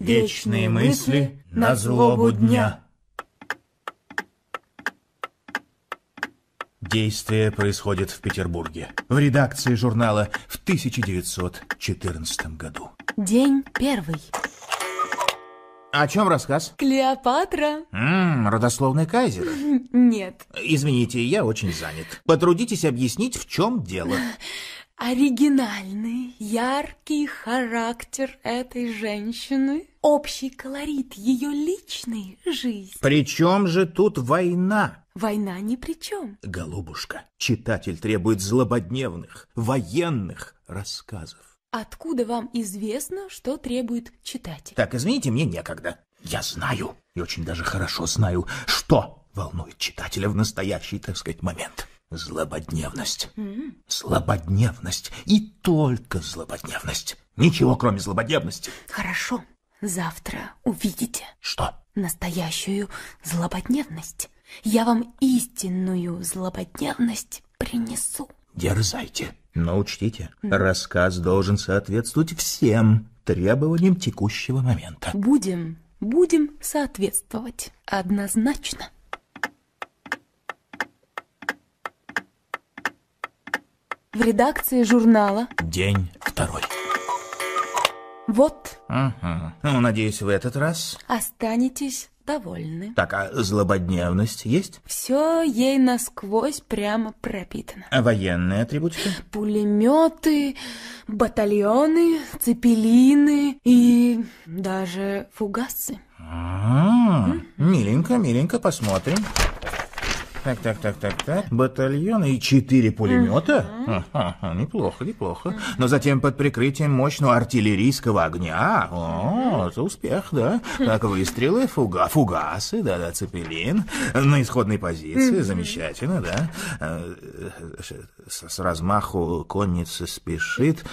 Вечные мысли на злобу дня. Действие происходит в Петербурге, в редакции журнала в 1914 году. День первый. О чем рассказ? Клеопатра. Ммм, родословный кайзер. Нет. Извините, я очень занят. Потрудитесь объяснить, в чем дело. оригинальный, яркий характер этой женщины, общий колорит ее личной жизни. Причем же тут война? Война ни при чем. Голубушка, читатель требует злободневных, военных рассказов. Откуда вам известно, что требует читатель? Так, извините, мне некогда. Я знаю, и очень даже хорошо знаю, что волнует читателя в настоящий, так сказать, момент. Злободневность. Злободневность. И только злободневность. Ничего, кроме злободневности. Хорошо. Завтра увидите. Что? Настоящую злободневность. Я вам истинную злободневность принесу. Дерзайте. Но учтите, mm. рассказ должен соответствовать всем требованиям текущего момента. Будем, будем соответствовать. Однозначно. редакции журнала. День второй. Вот. Угу. Ну, надеюсь, в этот раз... Останетесь довольны. Так, а злободневность есть? Все ей насквозь прямо пропитано. А военная атрибутика? Пулеметы, батальоны, цепелины и даже фугасы. А, -а, -а. миленько, миленько, посмотрим. Так, так, так, так, так. Батальон и четыре пулемета? Ага, неплохо, неплохо. Но затем под прикрытием мощного артиллерийского огня. А, о, это успех, да? Так, выстрелы, фуга, фугасы, да-да, цепелин. На исходной позиции, замечательно, да? Э, с, размаху конница спешит,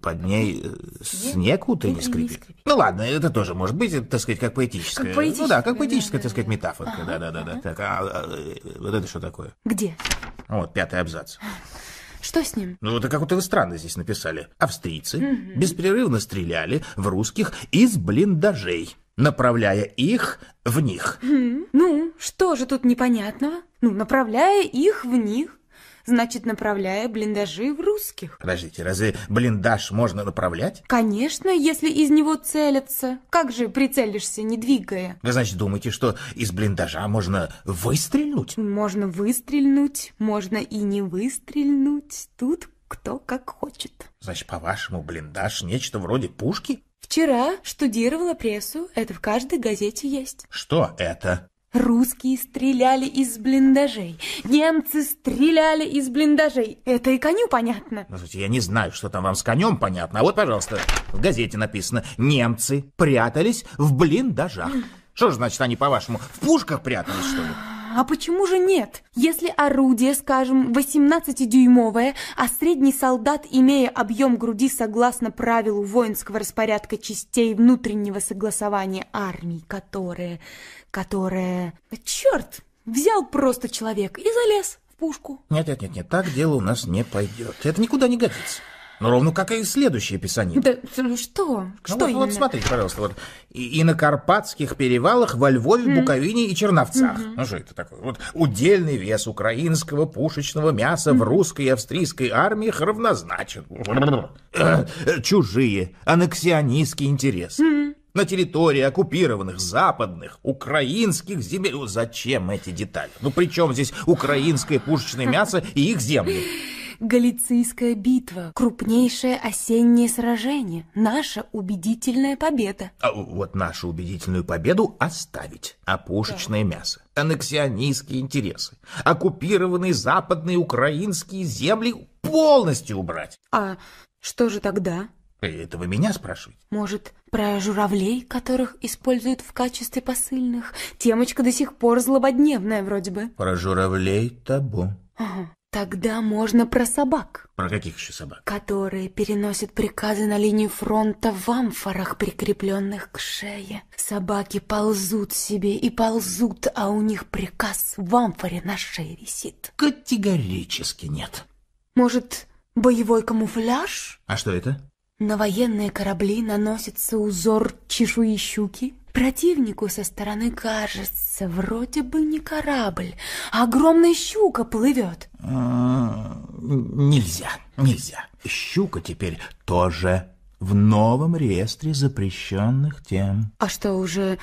под ней э, снег не скрипит. Ну ладно, это тоже может быть, так сказать, как поэтическая. Как поэтическая ну да, как поэтическая, так сказать, метафорка, да-да-да. Так, а, э, вот это что такое? Где? Вот, пятый абзац. Что с ним? Ну, это как-то вы странно здесь написали. Австрийцы угу. беспрерывно стреляли в русских из блиндажей, направляя их в них. Угу. Ну, что же тут непонятного? Ну, направляя их в них значит, направляя блиндажи в русских. Подождите, разве блиндаж можно направлять? Конечно, если из него целятся. Как же прицелишься, не двигая? Вы, значит, думаете, что из блиндажа можно выстрельнуть? Можно выстрельнуть, можно и не выстрельнуть. Тут кто как хочет. Значит, по-вашему, блиндаж нечто вроде пушки? Вчера штудировала прессу, это в каждой газете есть. Что это? Русские стреляли из блиндажей, немцы стреляли из блиндажей. Это и коню понятно. Ну, слушайте, я не знаю, что там вам с конем понятно. А вот, пожалуйста, в газете написано, немцы прятались в блиндажах. Что же значит они, по-вашему, в пушках прятались, что ли? а почему же нет? Если орудие, скажем, 18-дюймовое, а средний солдат, имея объем груди согласно правилу воинского распорядка частей внутреннего согласования армий, которые... которые... Черт! Взял просто человек и залез в пушку. Нет-нет-нет, так дело у нас не пойдет. Это никуда не годится. Ну, ровно как и следующее писание. Да ну что? Ну, что вот, вот смотрите, пожалуйста, вот и, и на Карпатских перевалах, во Львове, mm. Буковине и Черновцах. Mm-hmm. Ну, что это такое? Вот удельный вес украинского пушечного мяса mm. в русской и австрийской армиях равнозначен. Чужие, аннексионистские интересы. Mm. На территории оккупированных, западных, украинских земель. Зачем эти детали? Ну, при чем здесь украинское пушечное мясо и их земли? Галицийская битва, крупнейшее осеннее сражение, наша убедительная победа. А вот нашу убедительную победу оставить, а пушечное да. мясо, аннексионистские интересы, оккупированные западные украинские земли полностью убрать. А что же тогда? Э, это вы меня спрашиваете? Может, про журавлей, которых используют в качестве посыльных? Темочка до сих пор злободневная вроде бы. Про журавлей табу. Ага. Тогда можно про собак. Про каких еще собак? Которые переносят приказы на линию фронта в амфорах, прикрепленных к шее. Собаки ползут себе и ползут, а у них приказ в амфоре на шее висит. Категорически нет. Может, боевой камуфляж? А что это? На военные корабли наносится узор чешуи щуки, Противнику со стороны кажется, вроде бы не корабль, а огромная щука плывет. А, нельзя, нельзя. Щука теперь тоже в новом реестре запрещенных тем. А что, уже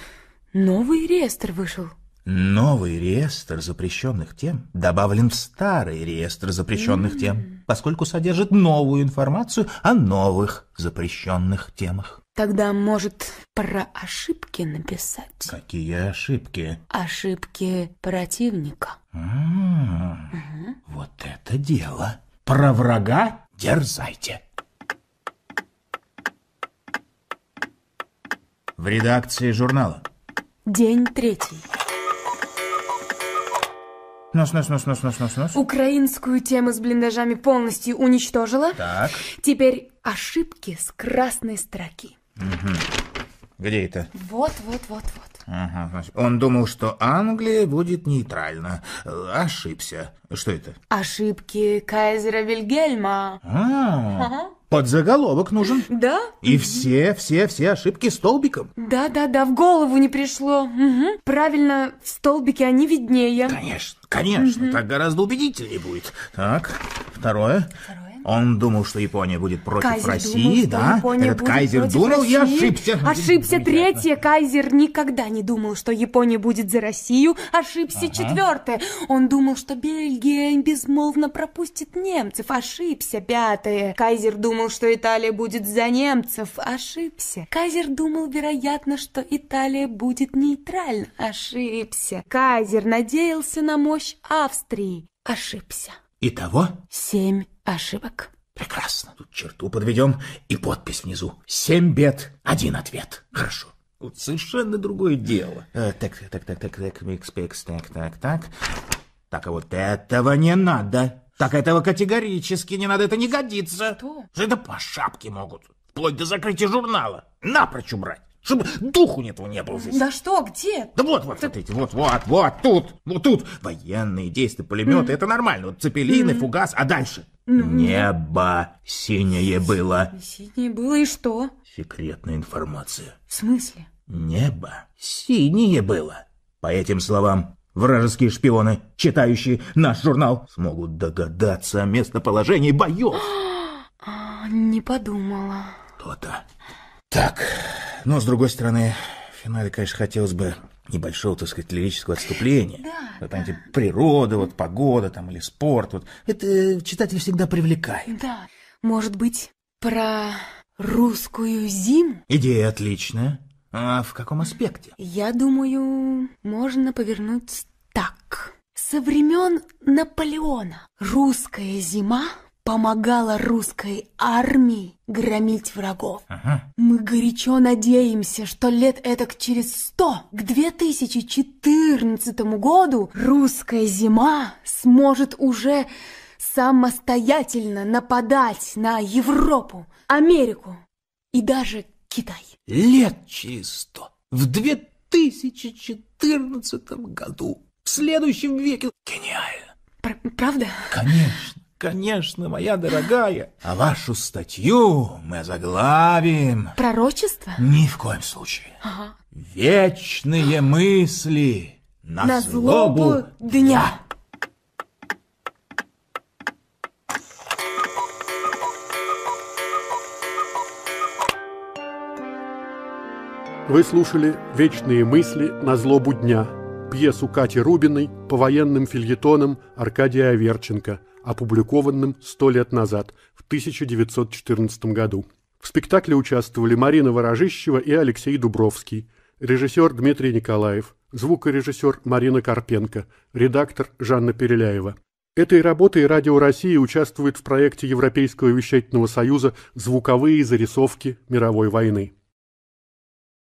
новый реестр вышел? Новый реестр запрещенных тем добавлен в старый реестр запрещенных тем, поскольку содержит новую информацию о новых запрещенных темах. Тогда, может, про ошибки написать? Какие ошибки? Ошибки противника. А, вот это дело. Про врага дерзайте. В редакции журнала. День третий. Нос, нос, нос, нос, нос, нос, нос. Украинскую тему с блиндажами полностью уничтожила. Так. Теперь ошибки с красной строки. Угу. Где это? Вот, вот, вот, вот. Ага, значит, он думал, что Англия будет нейтральна. Э, ошибся. Что это? Ошибки Кайзера Вильгельма. А, ага. подзаголовок нужен. Да. И все, все, все ошибки столбиком. Да, да, да, в голову не пришло. Угу. Правильно, в столбике они виднее. Конечно, конечно, так гораздо убедительнее будет. Так, второе. Второе. Он думал, что Япония будет против кайзер России, думал, да? Япония Этот кайзер думал России. и ошибся. Ошибся третье. Кайзер никогда не думал, что Япония будет за Россию. Ошибся ага. четвертое. Он думал, что Бельгия безмолвно пропустит немцев. Ошибся пятое. Кайзер думал, что Италия будет за немцев. Ошибся. Кайзер думал, вероятно, что Италия будет нейтральна. Ошибся. Кайзер надеялся на мощь Австрии. Ошибся. Итого? Семь ошибок. Прекрасно. Тут черту подведем и подпись внизу. Семь бед, один ответ. Хорошо. Вот совершенно другое дело. Э, так, так, так, так, так, микс, пикс, так, так, так. Так, а вот этого не надо. Так этого категорически не надо, это не годится. Что? Это по шапке могут. Вплоть до закрытия журнала. Напрочь убрать. Чтобы духу этого не было здесь. Да что, где? Да вот, вот, так... смотрите, вот, вот, вот, тут, вот тут. Военные действия, пулеметы, это нормально. Вот цепелины, фугас, а дальше? Небо синее было. Синее было, и что? Секретная информация. В смысле? Небо синее было. По этим словам, вражеские шпионы, читающие наш журнал, смогут догадаться о местоположении боев. А, не подумала. То-то. Так... Но, с другой стороны, в финале, конечно, хотелось бы небольшого, так сказать, лирического отступления. Да, вот, там, да. Типа, природа, вот, погода там, или спорт. Вот. Это э, читатель всегда привлекает. Да. Может быть, про русскую зиму? Идея отличная. А в каком аспекте? Я думаю, можно повернуть так. Со времен Наполеона русская зима помогала русской армии громить врагов. Ага. Мы горячо надеемся, что лет этак через сто, к 2014 году, русская зима сможет уже самостоятельно нападать на Европу, Америку и даже Китай. Лет через сто, в 2014 году, в следующем веке. Гениально. Пр правда? Конечно. Конечно, моя дорогая. А вашу статью мы заглавим... Пророчество? Ни в коем случае. Ага. Вечные мысли на, на злобу, злобу дня. Вы слушали «Вечные мысли на злобу дня» пьесу Кати Рубиной по военным фильетонам Аркадия Аверченко, опубликованным сто лет назад, в 1914 году. В спектакле участвовали Марина Ворожищева и Алексей Дубровский, режиссер Дмитрий Николаев, звукорежиссер Марина Карпенко, редактор Жанна Переляева. Этой работой «Радио России» участвует в проекте Европейского вещательного союза «Звуковые зарисовки мировой войны».